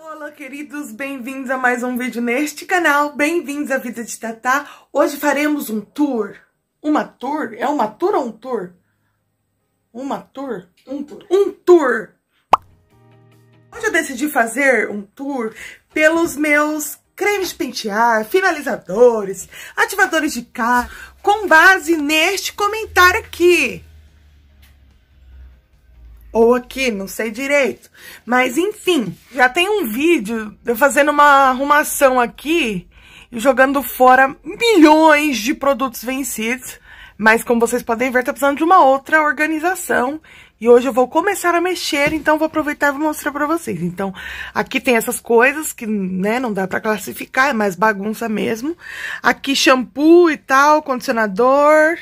Olá, queridos, bem-vindos a mais um vídeo neste canal, bem-vindos à Vida de Tatá. Hoje faremos um tour, uma tour, é uma tour ou um tour? Uma tour? Um tour. Um tour. Hoje eu decidi fazer um tour pelos meus cremes de pentear, finalizadores, ativadores de cá, com base neste comentário aqui ou aqui, não sei direito. Mas enfim, já tem um vídeo eu fazendo uma arrumação aqui e jogando fora milhões de produtos vencidos. Mas como vocês podem ver, tá precisando de uma outra organização. E hoje eu vou começar a mexer, então vou aproveitar e vou mostrar pra vocês. Então, aqui tem essas coisas que, né, não dá pra classificar, é mais bagunça mesmo. Aqui shampoo e tal, condicionador,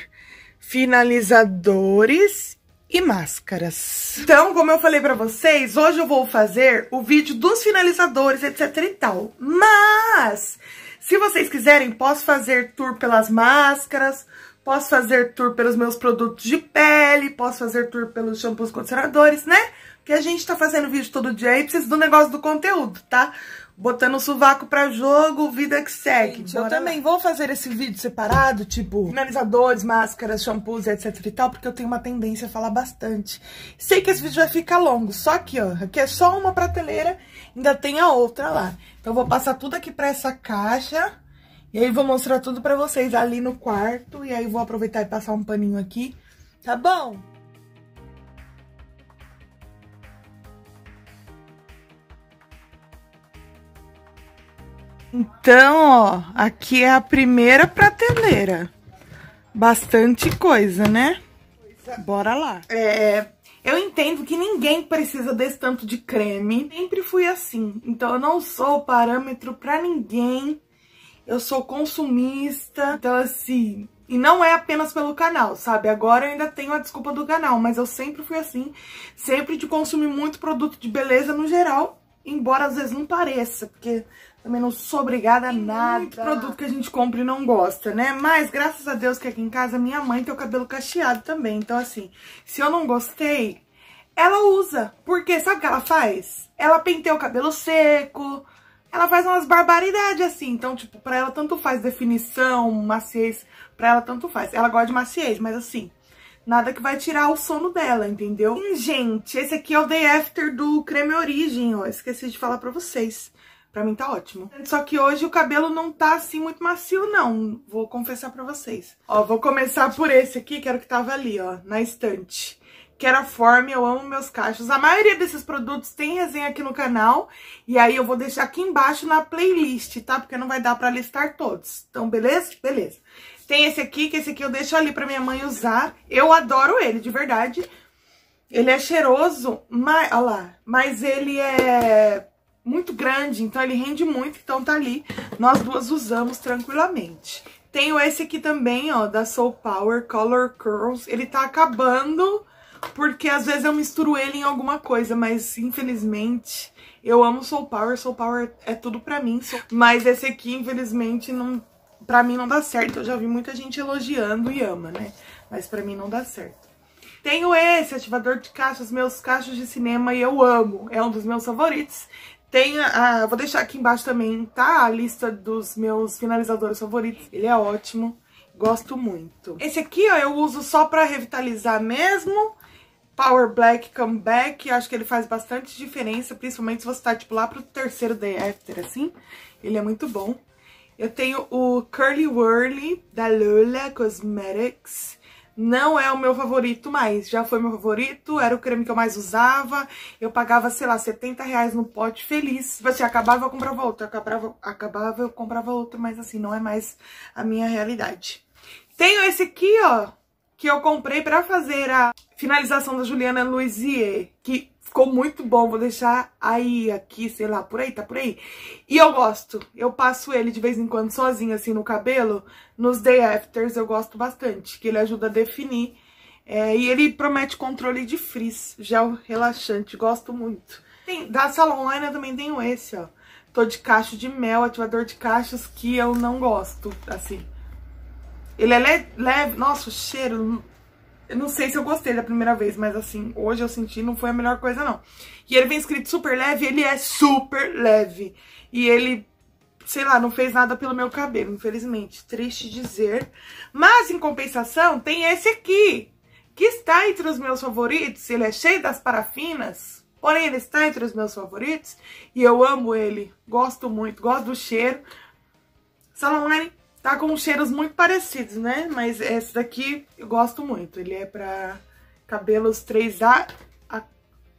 finalizadores e máscaras. Então, como eu falei pra vocês, hoje eu vou fazer o vídeo dos finalizadores, etc e tal. Mas, se vocês quiserem, posso fazer tour pelas máscaras, posso fazer tour pelos meus produtos de pele, posso fazer tour pelos shampoos condicionadores, né? Porque a gente tá fazendo vídeo todo dia e precisa do negócio do conteúdo, tá? botando o sovaco pra jogo, vida que segue. Gente, eu também lá. vou fazer esse vídeo separado, tipo, hum. finalizadores, máscaras, shampoos, etc e tal, porque eu tenho uma tendência a falar bastante. Sei que esse vídeo vai ficar longo, só que, ó, aqui é só uma prateleira, ainda tem a outra lá. Então, eu vou passar tudo aqui pra essa caixa, e aí vou mostrar tudo pra vocês ali no quarto, e aí vou aproveitar e passar um paninho aqui, tá bom? Então, ó, aqui é a primeira prateleira. Bastante coisa, né? Bora lá. É, eu entendo que ninguém precisa desse tanto de creme. Sempre fui assim. Então eu não sou parâmetro para ninguém. Eu sou consumista. Então assim, e não é apenas pelo canal, sabe? Agora eu ainda tenho a desculpa do canal, mas eu sempre fui assim, sempre de consumir muito produto de beleza no geral, embora às vezes não pareça, porque também não sou obrigada a nada. Muito produto que a gente compra e não gosta, né? Mas graças a Deus que aqui em casa minha mãe tem o cabelo cacheado também. Então, assim, se eu não gostei, ela usa. Porque sabe o que ela faz? Ela penteia o cabelo seco. Ela faz umas barbaridades assim. Então, tipo, pra ela tanto faz definição, maciez. Pra ela tanto faz. Ela gosta de maciez, mas assim, Nada que vai tirar o sono dela, entendeu? E, gente, esse aqui é o Day After do Creme Origem, ó. Esqueci de falar pra vocês. Pra mim tá ótimo. Só que hoje o cabelo não tá assim muito macio, não. Vou confessar pra vocês. Ó, vou começar por esse aqui, que era o que tava ali, ó, na estante. Que era forme, eu amo meus cachos. A maioria desses produtos tem resenha aqui no canal. E aí eu vou deixar aqui embaixo na playlist, tá? Porque não vai dar pra listar todos. Então, beleza? Beleza. Tem esse aqui, que esse aqui eu deixo ali pra minha mãe usar. Eu adoro ele, de verdade. Ele é cheiroso, mas... Olha lá. Mas ele é muito grande, então ele rende muito, então tá ali. Nós duas usamos tranquilamente. Tenho esse aqui também, ó, da Soul Power Color Curls. Ele tá acabando, porque às vezes eu misturo ele em alguma coisa, mas infelizmente eu amo Soul Power. Soul Power é tudo pra mim, mas esse aqui infelizmente não... Pra mim não dá certo, eu já vi muita gente elogiando e ama, né? Mas pra mim não dá certo. Tenho esse ativador de caixas, meus cachos de cinema, e eu amo. É um dos meus favoritos. Tem, a, vou deixar aqui embaixo também, tá? A lista dos meus finalizadores favoritos. Ele é ótimo, gosto muito. Esse aqui, ó, eu uso só pra revitalizar mesmo. Power Black Comeback, acho que ele faz bastante diferença, principalmente se você tá, tipo, lá pro terceiro Day After, assim. Ele é muito bom. Eu tenho o Curly Whirly, da Lula Cosmetics não é o meu favorito mais. Já foi meu favorito, era o creme que eu mais usava. Eu pagava, sei lá, 70 reais no pote feliz. Tipo assim, acabava, eu comprava outro, acabava, acabava, eu comprava outro, mas assim, não é mais a minha realidade. Tenho esse aqui, ó, que eu comprei pra fazer a finalização da Juliana Luizier, que Ficou muito bom, vou deixar aí, aqui, sei lá, por aí, tá por aí. E eu gosto, eu passo ele de vez em quando sozinho, assim, no cabelo. Nos day afters eu gosto bastante, que ele ajuda a definir. É, e ele promete controle de frizz, gel relaxante, gosto muito. Tem, da Sala Online eu também tenho esse, ó. Tô de cacho de mel, ativador de cachos, que eu não gosto, assim. Ele é leve, nossa, o cheiro eu não sei se eu gostei da primeira vez, mas assim, hoje eu senti, não foi a melhor coisa, não. E ele vem escrito super leve, ele é super leve. E ele, sei lá, não fez nada pelo meu cabelo, infelizmente. Triste dizer. Mas, em compensação, tem esse aqui, que está entre os meus favoritos. Ele é cheio das parafinas, porém ele está entre os meus favoritos. E eu amo ele, gosto muito, gosto do cheiro. Salon Line Tá com cheiros muito parecidos, né? Mas esse daqui eu gosto muito. Ele é pra cabelos 3A a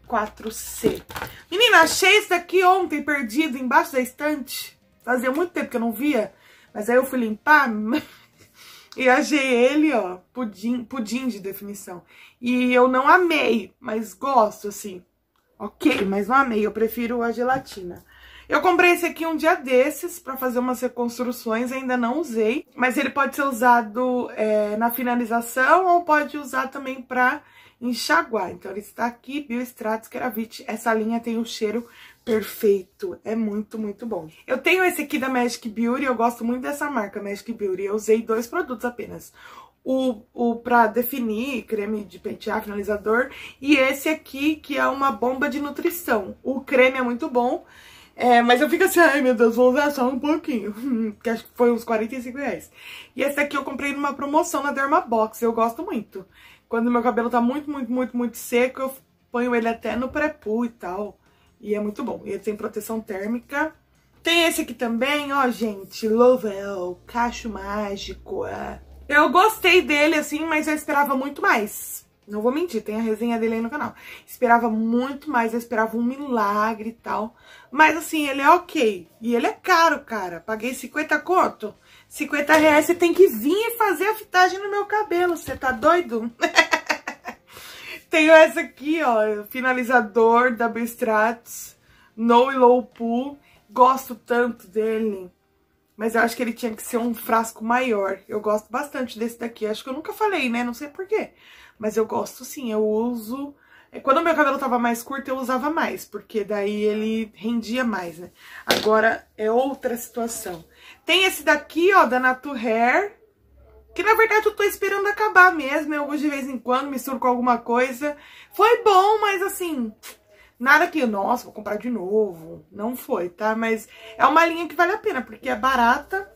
4C. Menina, achei esse daqui ontem perdido embaixo da estante. Fazia muito tempo que eu não via. Mas aí eu fui limpar e achei ele, ó, pudim, pudim de definição. E eu não amei, mas gosto, assim. Ok, mas não amei. Eu prefiro a gelatina. Eu comprei esse aqui um dia desses pra fazer umas reconstruções, ainda não usei. Mas ele pode ser usado é, na finalização ou pode usar também pra enxaguar. Então ele está aqui, Biostratus Keravit. Essa linha tem o um cheiro perfeito. É muito, muito bom. Eu tenho esse aqui da Magic Beauty, eu gosto muito dessa marca Magic Beauty. Eu usei dois produtos apenas. O, o pra definir, creme de pentear, finalizador. E esse aqui, que é uma bomba de nutrição. O creme é muito bom. É, mas eu fico assim, ai meu Deus, vou usar só um pouquinho. que acho que foi uns 45 reais. E esse aqui eu comprei numa promoção na Dermabox, eu gosto muito. Quando meu cabelo tá muito, muito, muito, muito seco, eu ponho ele até no pré-poo e tal. E é muito bom. Ele tem proteção térmica. Tem esse aqui também, ó, gente. Lovell, cacho mágico. É. Eu gostei dele, assim, mas eu esperava muito mais. Não vou mentir, tem a resenha dele aí no canal. Esperava muito mais, eu esperava um milagre e tal. Mas assim, ele é ok. E ele é caro, cara. Paguei 50 conto. 50 reais você tem que vir e fazer a fitagem no meu cabelo. Você tá doido? Tenho essa aqui, ó. Finalizador da Bestratos. No Low Pool. Gosto tanto dele. Mas eu acho que ele tinha que ser um frasco maior. Eu gosto bastante desse daqui. Acho que eu nunca falei, né? Não sei porquê. quê mas eu gosto sim, eu uso. É, quando o meu cabelo tava mais curto, eu usava mais, porque daí ele rendia mais, né? Agora é outra situação. Tem esse daqui, ó, da Natu Hair, que na verdade eu tô esperando acabar mesmo. Eu uso de vez em quando, misturo com alguma coisa. Foi bom, mas assim, nada que, nossa, vou comprar de novo. Não foi, tá? Mas é uma linha que vale a pena, porque é barata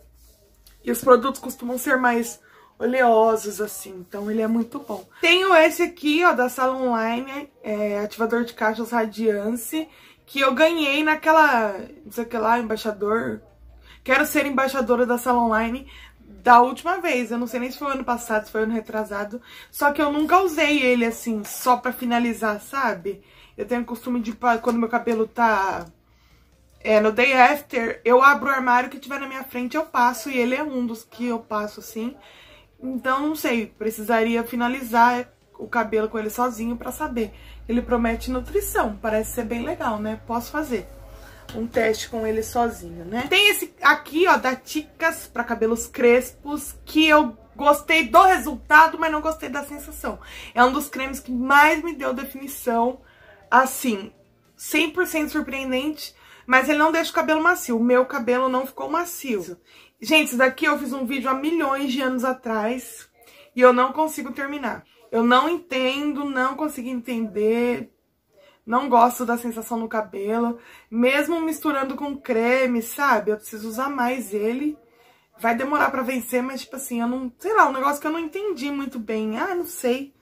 e os produtos costumam ser mais oleosos, assim. Então ele é muito bom. Tenho esse aqui, ó, da Sala Online, é, ativador de caixas Radiance, que eu ganhei naquela, não sei o que lá, embaixador... Quero ser embaixadora da Sala Online da última vez. Eu não sei nem se foi ano passado, se foi ano retrasado. Só que eu nunca usei ele, assim, só pra finalizar, sabe? Eu tenho o costume de, quando meu cabelo tá... É, no day after, eu abro o armário que tiver na minha frente, eu passo. E ele é um dos que eu passo, assim. Então, não sei, precisaria finalizar o cabelo com ele sozinho para saber. Ele promete nutrição, parece ser bem legal, né? Posso fazer um teste com ele sozinho, né? Tem esse aqui, ó, da Ticas para cabelos crespos, que eu gostei do resultado, mas não gostei da sensação. É um dos cremes que mais me deu definição, assim, 100% surpreendente, mas ele não deixa o cabelo macio. O meu cabelo não ficou macio. Gente, isso daqui eu fiz um vídeo há milhões de anos atrás e eu não consigo terminar. Eu não entendo, não consigo entender, não gosto da sensação no cabelo. Mesmo misturando com creme, sabe? Eu preciso usar mais ele. Vai demorar pra vencer, mas tipo assim, eu não... Sei lá, um negócio que eu não entendi muito bem. Ah, não sei.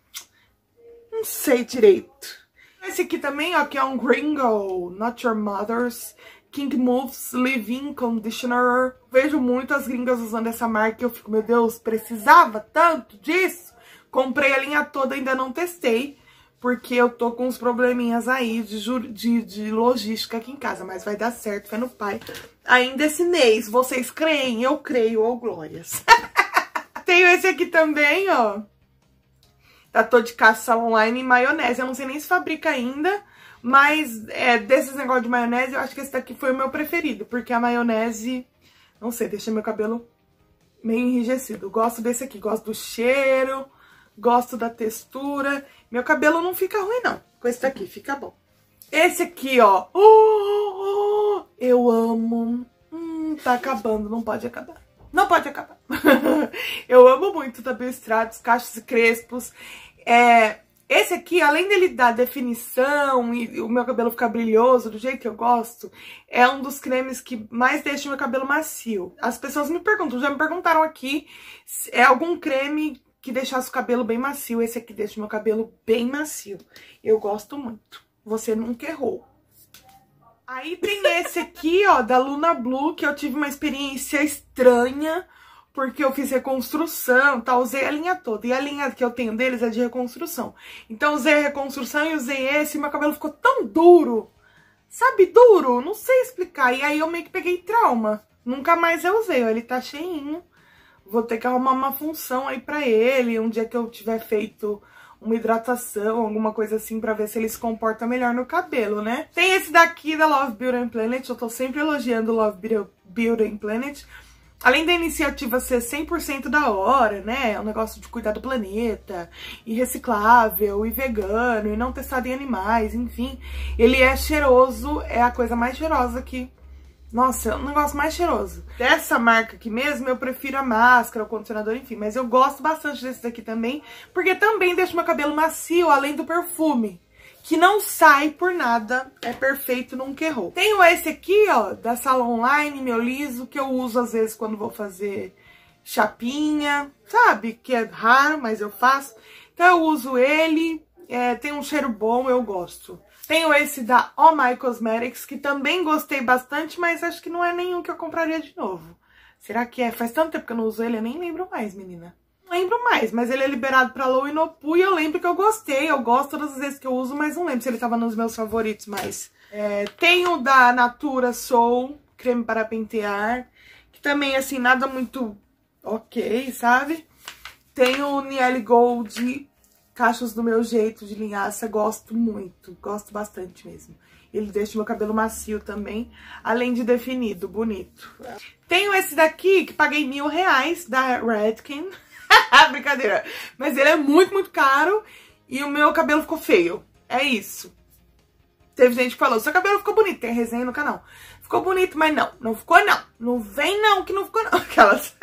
Não sei direito. Esse aqui também, ó, que é um Gringo, Not Your Mother's. King Moves Living Conditioner. Vejo muitas gringas usando essa marca e eu fico, meu Deus, precisava tanto disso? Comprei a linha toda, ainda não testei, porque eu tô com uns probleminhas aí de, de, de logística aqui em casa, mas vai dar certo, vai no pai. Ainda esse mês, vocês creem? Eu creio, ou oh, glórias. Tenho esse aqui também, ó. Da tá, Tô de Caça Online Maionese. Eu não sei nem se fabrica ainda, mas é, desses negócios de maionese, eu acho que esse daqui foi o meu preferido, porque a maionese, não sei, deixa meu cabelo meio enrijecido. Gosto desse aqui, gosto do cheiro, gosto da textura. Meu cabelo não fica ruim, não. Com esse daqui fica bom. Esse aqui, ó. Oh, oh, oh. eu amo. Hum, tá acabando, não pode acabar. Não pode acabar. eu amo muito também os tratos, cachos e crespos. É, esse aqui, além dele dar definição e o meu cabelo ficar brilhoso do jeito que eu gosto, é um dos cremes que mais deixa o meu cabelo macio. As pessoas me perguntam, já me perguntaram aqui, é algum creme que deixasse o cabelo bem macio. Esse aqui deixa o meu cabelo bem macio. Eu gosto muito. Você nunca errou. Aí tem esse aqui, ó, da Luna Blue, que eu tive uma experiência estranha porque eu fiz reconstrução, tá? Usei a linha toda. E a linha que eu tenho deles é de reconstrução. Então usei a reconstrução e usei esse, e meu cabelo ficou tão duro. Sabe, duro? Não sei explicar. E aí eu meio que peguei trauma. Nunca mais eu usei, ele tá cheinho. Vou ter que arrumar uma função aí pra ele, um dia que eu tiver feito uma hidratação, alguma coisa assim, pra ver se ele se comporta melhor no cabelo, né? Tem esse daqui da Love Beauty and Planet, eu tô sempre elogiando Love Beauty and Planet, Além da iniciativa ser 100% da hora, né, o é um negócio de cuidar do planeta, e reciclável, e vegano, e não testado em animais, enfim, ele é cheiroso, é a coisa mais cheirosa que... Nossa, é um negócio mais cheiroso. Dessa marca aqui mesmo, eu prefiro a máscara, o condicionador, enfim, mas eu gosto bastante desse daqui também, porque também deixa o meu cabelo macio, além do perfume que não sai por nada, é perfeito, nunca errou. Tenho esse aqui, ó, da Sala Online, meu liso, que eu uso às vezes quando vou fazer chapinha, sabe? Que é raro, mas eu faço. Então eu uso ele, é, tem um cheiro bom, eu gosto. Tenho esse da Oh My Cosmetics, que também gostei bastante, mas acho que não é nenhum que eu compraria de novo. Será que é? Faz tanto tempo que eu não uso ele, eu nem lembro mais, menina lembro mais, mas ele é liberado pra Low e Nopu e eu lembro que eu gostei. Eu gosto todas as vezes que eu uso, mas não lembro se ele tava nos meus favoritos, mas... É, tenho da Natura Soul, creme para pentear, que também, assim, nada muito ok, sabe? Tenho o Niele Gold, cachos do meu jeito de linhaça, gosto muito, gosto bastante mesmo. Ele deixa o meu cabelo macio também, além de definido, bonito. Tenho esse daqui, que paguei mil reais, da Redken. Brincadeira. Mas ele é muito, muito caro e o meu cabelo ficou feio. É isso. Teve gente que falou, seu cabelo ficou bonito. Tem resenha no canal. Ficou bonito, mas não. Não ficou, não. Não vem, não, que não ficou, não. Aquelas...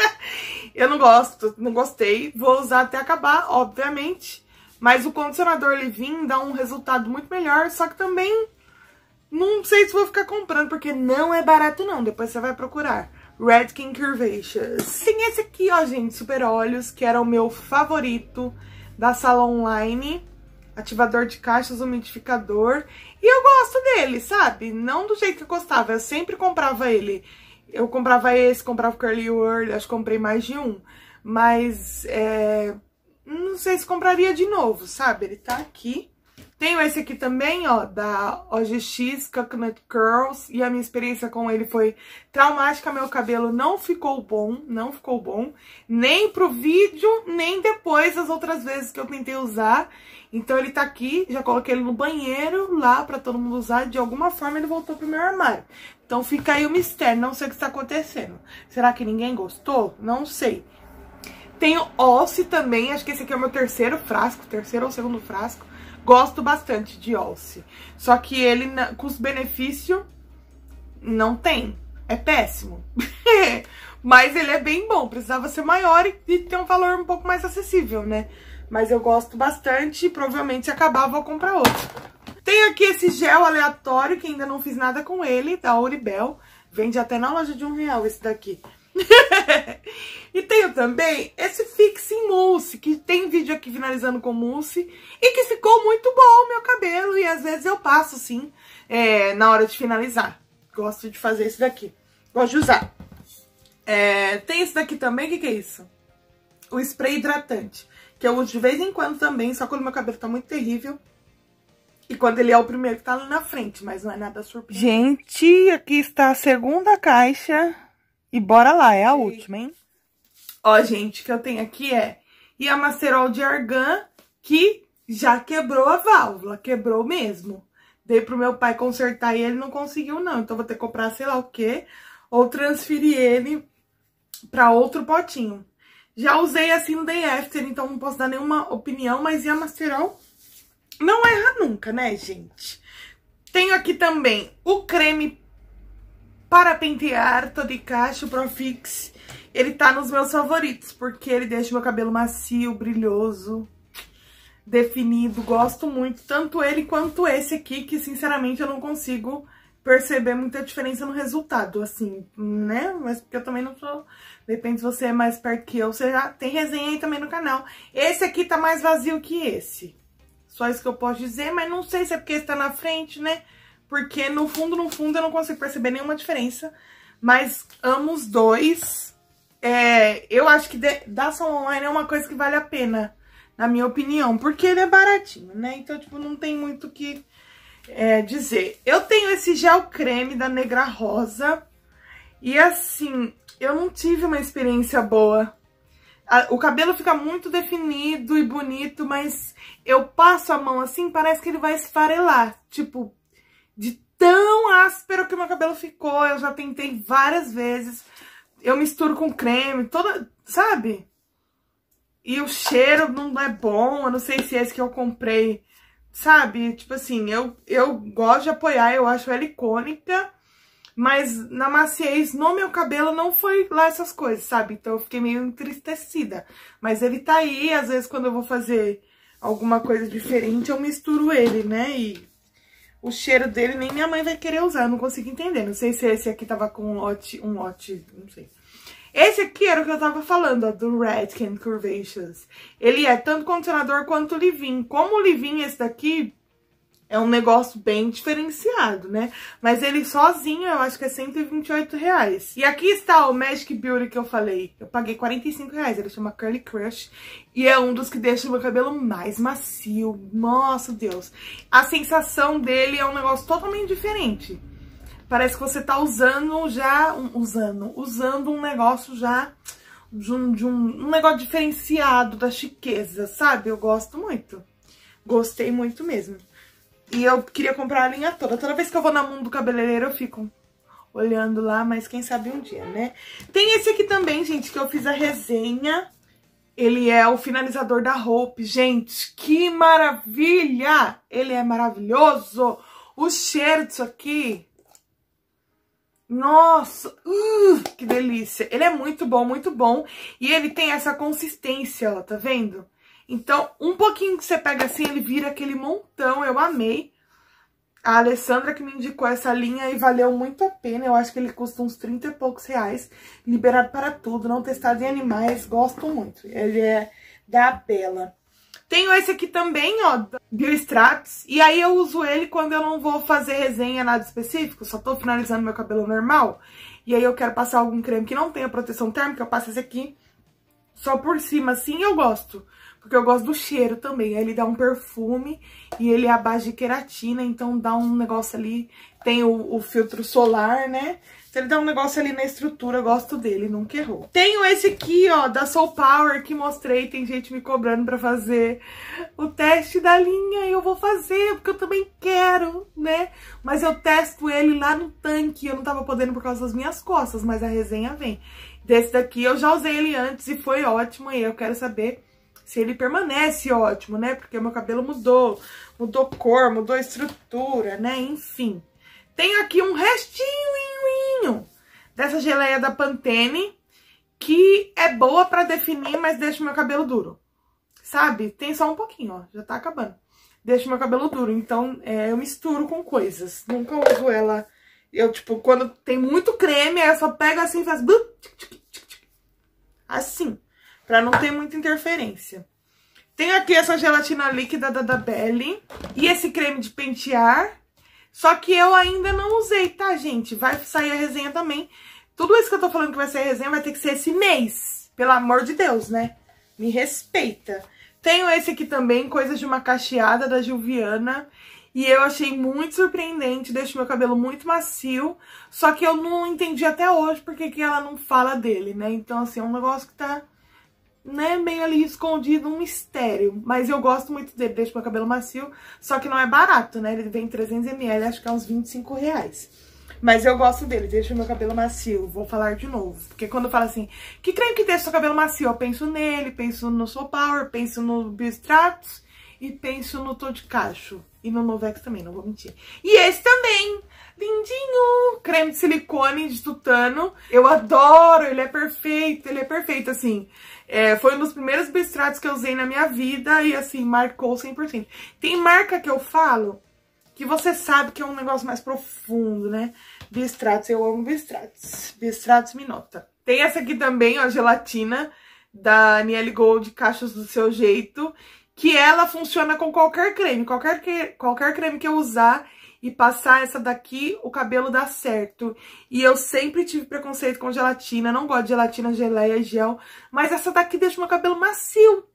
eu não gosto, não gostei. Vou usar até acabar, obviamente. Mas o condicionador Livin dá um resultado muito melhor, só que também não sei se vou ficar comprando, porque não é barato não, depois você vai procurar. Redken Curvaceous. Tem esse aqui, ó, gente, Super Olhos, que era o meu favorito da sala online. Ativador de caixas, umidificador. E eu gosto dele, sabe? Não do jeito que eu gostava, eu sempre comprava ele. Eu comprava esse, comprava o Curly World, acho que comprei mais de um. Mas, é... Não sei se compraria de novo, sabe? Ele tá aqui. Tenho esse aqui também, ó, da OGX Coconut Curls, e a minha experiência com ele foi traumática, meu cabelo não ficou bom, não ficou bom, nem pro vídeo, nem depois das outras vezes que eu tentei usar, então ele tá aqui, já coloquei ele no banheiro, lá pra todo mundo usar, de alguma forma ele voltou pro meu armário. Então fica aí o mistério, não sei o que está acontecendo. Será que ninguém gostou? Não sei. Tenho Ossi também, acho que esse aqui é o meu terceiro frasco, terceiro ou segundo frasco. Gosto bastante de Olse. Só que ele, custo-benefício, não tem. É péssimo. Mas ele é bem bom. Precisava ser maior e, e ter um valor um pouco mais acessível, né? Mas eu gosto bastante e provavelmente se acabar vou comprar outro. Tenho aqui esse gel aleatório que ainda não fiz nada com ele, da Oribel. Vende até na loja de um real esse daqui. e tenho também esse fixe em mousse, que tem vídeo aqui finalizando com mousse, e que ficou muito bom o meu cabelo, e às vezes eu passo, sim, é, na hora de finalizar. Gosto de fazer isso daqui, gosto de usar. É, tem isso daqui também, o que, que é isso? O spray hidratante, que eu uso de vez em quando também, só quando meu cabelo tá muito terrível. E quando ele é o primeiro que tá lá na frente, mas não é nada surpreendente. Gente, aqui está a segunda caixa e bora lá, é a última, hein? Ó, gente, o que eu tenho aqui é e a macerol de argan, que já quebrou a válvula, quebrou mesmo. Dei pro meu pai consertar e ele não conseguiu, não. Então, vou ter que comprar sei lá o quê, ou transferir ele para outro potinho. Já usei assim no Day After, então não posso dar nenhuma opinião, mas a macerol não erra nunca, né, gente? Tenho aqui também o creme para pentear, tô de cacho Profix. Ele tá nos meus favoritos, porque ele deixa meu cabelo macio, brilhoso, definido. Gosto muito, tanto ele quanto esse aqui, que sinceramente eu não consigo perceber muita diferença no resultado, assim, né? Mas porque eu também não sou... Depende se você é mais perto que eu, você já tem resenha aí também no canal. Esse aqui tá mais vazio que esse. Só isso que eu posso dizer, mas não sei se é porque está na frente, né? Porque no fundo, no fundo, eu não consigo perceber nenhuma diferença. Mas amo os dois. É, eu acho que Dação Online é uma coisa que vale a pena, na minha opinião. Porque ele é baratinho, né? Então, tipo, não tem muito o que é, dizer. Eu tenho esse gel creme da Negra Rosa. E assim, eu não tive uma experiência boa. O cabelo fica muito definido e bonito, mas eu passo a mão assim, parece que ele vai esfarelar. Tipo, de tão áspero que meu cabelo ficou. Eu já tentei várias vezes. Eu misturo com creme, toda, sabe? E o cheiro não é bom. Eu não sei se é esse que eu comprei, sabe? Tipo assim, eu, eu gosto de apoiar, eu acho ela icônica. Mas na maciez, no meu cabelo, não foi lá essas coisas, sabe? Então eu fiquei meio entristecida. Mas ele tá aí, às vezes quando eu vou fazer alguma coisa diferente, eu misturo ele, né? E o cheiro dele nem minha mãe vai querer usar, não consigo entender. Não sei se esse aqui tava com um lote, um lote, não sei. Esse aqui era o que eu tava falando, ó, do Redken Curvaceous. Ele é tanto condicionador quanto leave Como o livin esse daqui, é um negócio bem diferenciado, né? Mas ele sozinho, eu acho que é 128 reais. E aqui está o Magic Beauty que eu falei. Eu paguei 45 reais, ele chama Curly Crush. E é um dos que deixa o meu cabelo mais macio. Nossa, Deus. A sensação dele é um negócio totalmente diferente. Parece que você tá usando já... usando. Usando um negócio já... De um, de um, um negócio diferenciado da chiqueza, sabe? Eu gosto muito. Gostei muito mesmo. E eu queria comprar a linha toda. Toda vez que eu vou na mão do Cabeleireiro, eu fico olhando lá, mas quem sabe um dia, né? Tem esse aqui também, gente, que eu fiz a resenha. Ele é o finalizador da roupa Gente, que maravilha! Ele é maravilhoso! O cheiro disso aqui... Nossa! Uh, que delícia! Ele é muito bom, muito bom. E ele tem essa consistência, ó, tá vendo? Então, um pouquinho que você pega assim, ele vira aquele montão. Eu amei. A Alessandra que me indicou essa linha e valeu muito a pena. Eu acho que ele custa uns 30 e poucos reais. Liberado para tudo, não testado em animais. Gosto muito. Ele é da Bela. Tenho esse aqui também, ó, Biostratos. E aí eu uso ele quando eu não vou fazer resenha, nada específico. Só tô finalizando meu cabelo normal. E aí eu quero passar algum creme que não tenha proteção térmica. Eu passo esse aqui só por cima, assim, eu gosto porque eu gosto do cheiro também. ele dá um perfume e ele é à base de queratina, então dá um negócio ali, tem o, o filtro solar, né? Então ele dá um negócio ali na estrutura, eu gosto dele, nunca errou. Tenho esse aqui, ó, da Soul Power, que mostrei, tem gente me cobrando pra fazer o teste da linha, e eu vou fazer, porque eu também quero, né? Mas eu testo ele lá no tanque, eu não tava podendo por causa das minhas costas, mas a resenha vem. Desse daqui eu já usei ele antes e foi ótimo, e eu quero saber se ele permanece ótimo, né? Porque meu cabelo mudou, mudou cor, mudou estrutura, né? Enfim. tem aqui um restinho dessa geleia da Pantene, que é boa pra definir, mas deixa o meu cabelo duro. Sabe? Tem só um pouquinho, ó. Já tá acabando. Deixa o meu cabelo duro. Então, é, eu misturo com coisas. Nunca uso ela... Eu, tipo, quando tem muito creme, aí eu só pego assim e faço... Assim para não ter muita interferência. Tenho aqui essa gelatina líquida da da e esse creme de pentear. Só que eu ainda não usei, tá, gente? Vai sair a resenha também. Tudo isso que eu tô falando que vai sair a resenha vai ter que ser esse mês. Pelo amor de Deus, né? Me respeita. Tenho esse aqui também, Coisas de uma Cacheada, da Juliana. E eu achei muito surpreendente, deixa meu cabelo muito macio. Só que eu não entendi até hoje porque que ela não fala dele, né? Então, assim, é um negócio que tá né, meio ali escondido, um mistério. Mas eu gosto muito dele, deixa meu cabelo macio. Só que não é barato, né? Ele vem 300ml, acho que é uns 25 reais. Mas eu gosto dele, deixa meu cabelo macio. Vou falar de novo. Porque quando eu falo assim, que creme que deixa seu cabelo macio? Eu penso nele, penso no Soul Power, penso no Bistratus e penso no Tô de Cacho. E no Novex também, não vou mentir. E esse também! lindinho! Creme de silicone de tutano. Eu adoro, ele é perfeito, ele é perfeito, assim. É, foi um dos primeiros bistratos que eu usei na minha vida e, assim, marcou 100%. Tem marca que eu falo que você sabe que é um negócio mais profundo, né? Bistratos, eu amo bistratos. Bistratos me nota. Tem essa aqui também, ó, gelatina da Niel Gold, Caixas do Seu Jeito, que ela funciona com qualquer creme. Qualquer, que, qualquer creme que eu usar, e passar essa daqui, o cabelo dá certo. E eu sempre tive preconceito com gelatina, não gosto de gelatina, geleia e gel, mas essa daqui deixa o meu cabelo macio.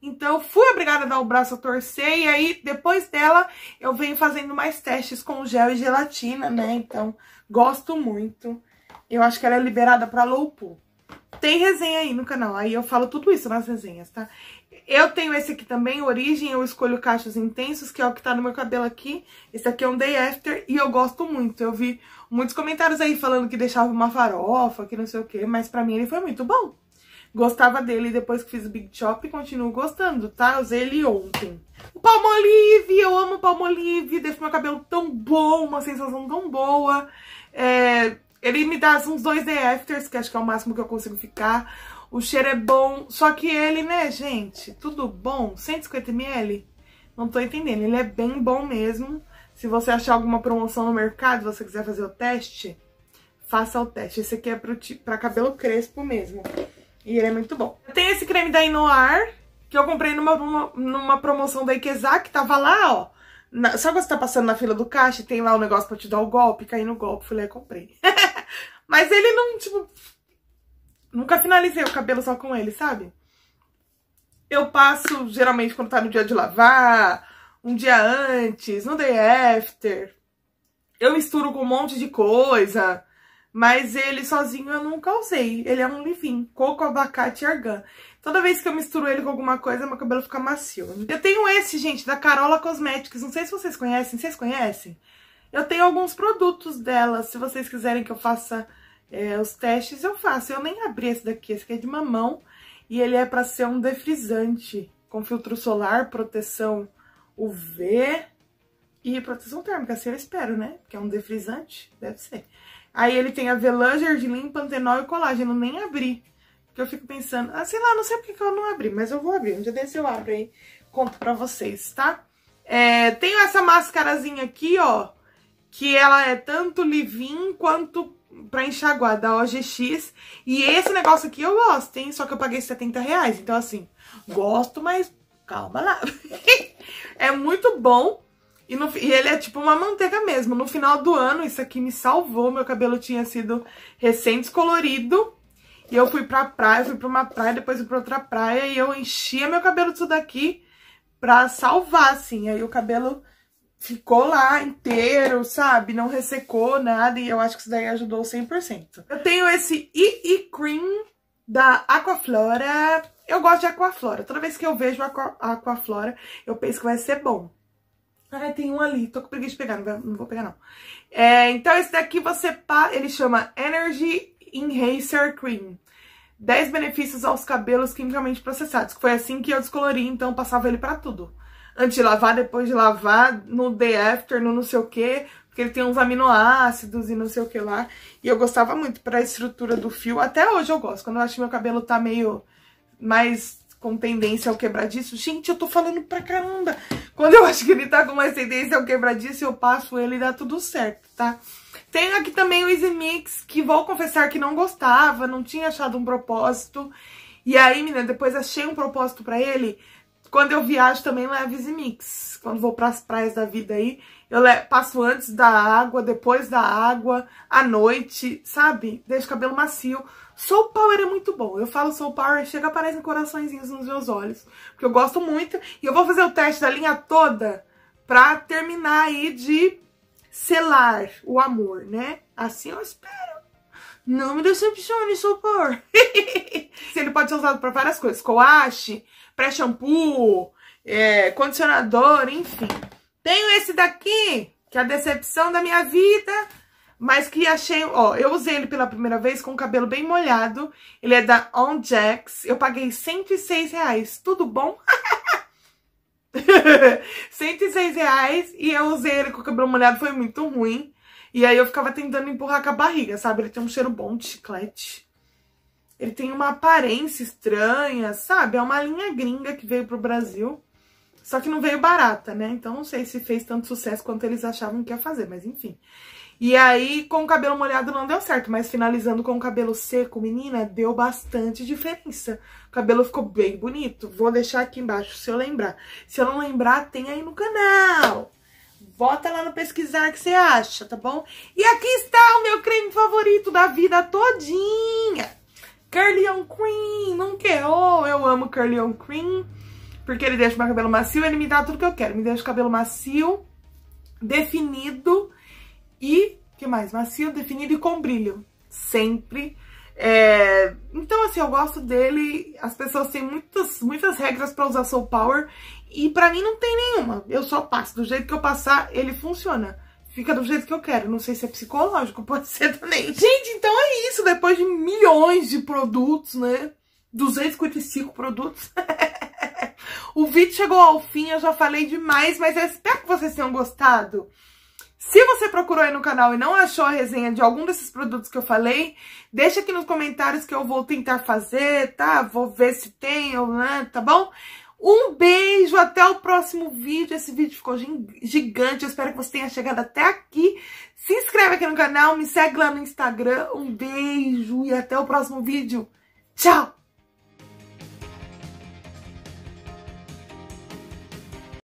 Então, fui obrigada a dar o braço a torcer, e aí, depois dela, eu venho fazendo mais testes com gel e gelatina, né? Então, gosto muito. Eu acho que ela é liberada pra Low Pool. Tem resenha aí no canal, aí eu falo tudo isso nas resenhas, tá? Eu tenho esse aqui também, origem, eu escolho cachos intensos, que é o que tá no meu cabelo aqui. Esse aqui é um day after e eu gosto muito. Eu vi muitos comentários aí falando que deixava uma farofa, que não sei o que, mas pra mim ele foi muito bom. Gostava dele depois que fiz o Big Chop e continuo gostando, tá? usei ele ontem. O Palmolive, eu amo o Palmolive, deixa meu cabelo tão bom, uma sensação tão boa. É, ele me dá uns dois day afters, que acho que é o máximo que eu consigo ficar. O cheiro é bom, só que ele, né, gente, tudo bom, 150ml? Não tô entendendo, ele é bem bom mesmo. Se você achar alguma promoção no mercado, você quiser fazer o teste, faça o teste. Esse aqui é pro, pra cabelo crespo mesmo. E ele é muito bom. Tem esse creme da Inoar, que eu comprei numa, numa, numa promoção da Ikezá, que tava lá, ó. Na, sabe quando você tá passando na fila do caixa e tem lá o um negócio pra te dar o golpe? Caí no golpe, fui lá e comprei. Mas ele não, tipo, Nunca finalizei o cabelo só com ele, sabe? Eu passo, geralmente, quando tá no dia de lavar, um dia antes, no day after. Eu misturo com um monte de coisa, mas ele sozinho eu nunca usei. Ele é um livim, coco, abacate e argan. Toda vez que eu misturo ele com alguma coisa, meu cabelo fica macio. Eu tenho esse, gente, da Carola Cosmetics. Não sei se vocês conhecem. Vocês conhecem? Eu tenho alguns produtos dela. Se vocês quiserem que eu faça é, os testes eu faço. Eu nem abri esse daqui, esse aqui é de mamão. E ele é para ser um defrisante com filtro solar, proteção UV e proteção térmica, assim eu espero, né? Porque é um defrisante, deve ser. Aí ele tem avelã, gergelim, pantenol e colágeno. Nem abri, porque eu fico pensando... Ah, sei lá, não sei porque que eu não abri, mas eu vou abrir. Um dia desse eu abro aí, conto pra vocês, tá? É, tenho essa mascarazinha aqui, ó, que ela é tanto livin quanto pra enxaguar da OGX. E esse negócio aqui eu gosto, hein? Só que eu paguei 70 reais. Então, assim, gosto, mas calma lá. é muito bom. E, no, e, ele é tipo uma manteiga mesmo. No final do ano, isso aqui me salvou. Meu cabelo tinha sido recém descolorido. E eu fui pra praia, fui pra uma praia, depois fui pra outra praia. E eu enchia meu cabelo disso daqui pra salvar, assim. Aí o cabelo ficou lá inteiro, sabe? Não ressecou nada e eu acho que isso daí ajudou 100%. Eu tenho esse EE Cream da Aquaflora. Eu gosto de Aquaflora. Toda vez que eu vejo a Aquaflora, eu penso que vai ser bom. Ah, tem um ali. Tô com preguiça de pegar, não vou pegar não. É, então esse daqui você... Ele chama Energy Enhancer Cream. 10 benefícios aos cabelos quimicamente processados. foi assim que eu descolori, então eu passava ele pra tudo antes de lavar, depois de lavar, no day after, no não sei o que, porque ele tem uns aminoácidos e não sei o que lá. E eu gostava muito pra estrutura do fio, até hoje eu gosto, quando eu acho que meu cabelo tá meio mais com tendência ao quebradiço. Gente, eu tô falando pra caramba! Quando eu acho que ele tá com mais tendência ao quebradiço, eu passo ele e dá tudo certo, tá? Tenho aqui também o Easy Mix, que vou confessar que não gostava, não tinha achado um propósito. E aí, menina, depois achei um propósito pra ele quando eu viajo também levo mix. Quando vou para as praias da vida aí, eu passo antes da água, depois da água, à noite, sabe? Deixo o cabelo macio. Soul Power é muito bom. Eu falo Soul Power, chega aparecem coraçõezinhos nos meus olhos. Porque eu gosto muito. E eu vou fazer o teste da linha toda pra terminar aí de selar o amor, né? Assim eu espero. Não me decepcione, Soul Power. ele pode ser usado pra várias coisas. Coache, pré-shampoo, é, condicionador, enfim. Tenho esse daqui, que é a decepção da minha vida, mas que achei... Ó, eu usei ele pela primeira vez com o cabelo bem molhado. Ele é da On Eu paguei 106 reais. Tudo bom? 106 reais e eu usei ele com o cabelo molhado, foi muito ruim. E aí eu ficava tentando empurrar com a barriga, sabe? Ele tem um cheiro bom de chiclete. Ele tem uma aparência estranha, sabe? É uma linha gringa que veio pro Brasil. Só que não veio barata, né? Então não sei se fez tanto sucesso quanto eles achavam que ia fazer, mas enfim. E aí, com o cabelo molhado não deu certo, mas finalizando com o cabelo seco, menina, deu bastante diferença. O cabelo ficou bem bonito. Vou deixar aqui embaixo, se eu lembrar. Se eu não lembrar, tem aí no canal. Bota lá no pesquisar que você acha, tá bom? E aqui está o meu creme favorito da vida todinha. Curly on Cream, não quer? Oh, eu amo Curly on Cream, porque ele deixa meu cabelo macio, ele me dá tudo que eu quero. Me deixa o cabelo macio, definido e, que mais? Macio, definido e com brilho, sempre. É... Então, assim, eu gosto dele, as pessoas têm muitas, muitas regras pra usar Soul Power e pra mim não tem nenhuma. Eu só passo, do jeito que eu passar, ele funciona fica do jeito que eu quero. Não sei se é psicológico, pode ser também. Gente, então é isso. Depois de milhões de produtos, né? 255 produtos. o vídeo chegou ao fim, eu já falei demais, mas eu espero que vocês tenham gostado. Se você procurou aí no canal e não achou a resenha de algum desses produtos que eu falei, deixa aqui nos comentários que eu vou tentar fazer, tá? Vou ver se tem, ou não tá bom? Um beijo, até o próximo vídeo. Esse vídeo ficou gigante, eu espero que você tenha chegado até aqui. Se inscreve aqui no canal, me segue lá no Instagram. Um beijo e até o próximo vídeo. Tchau!